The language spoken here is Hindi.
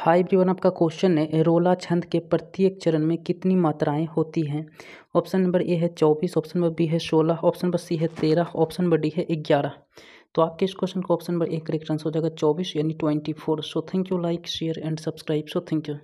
हाई एवरीवन आपका क्वेश्चन है रोला छंद के प्रत्येक चरण में कितनी मात्राएं होती हैं ऑप्शन नंबर ए है चौबीस ऑप्शन नंबर बी है सोलह ऑप्शन नंबर सी है तेरह ऑप्शन नंबर डी है ग्यारह तो आपके इस क्वेश्चन का ऑप्शन नंबर एक करेक्ट आंसर हो जाएगा चौबीस यानी twenty four so thank you like share and subscribe so thank you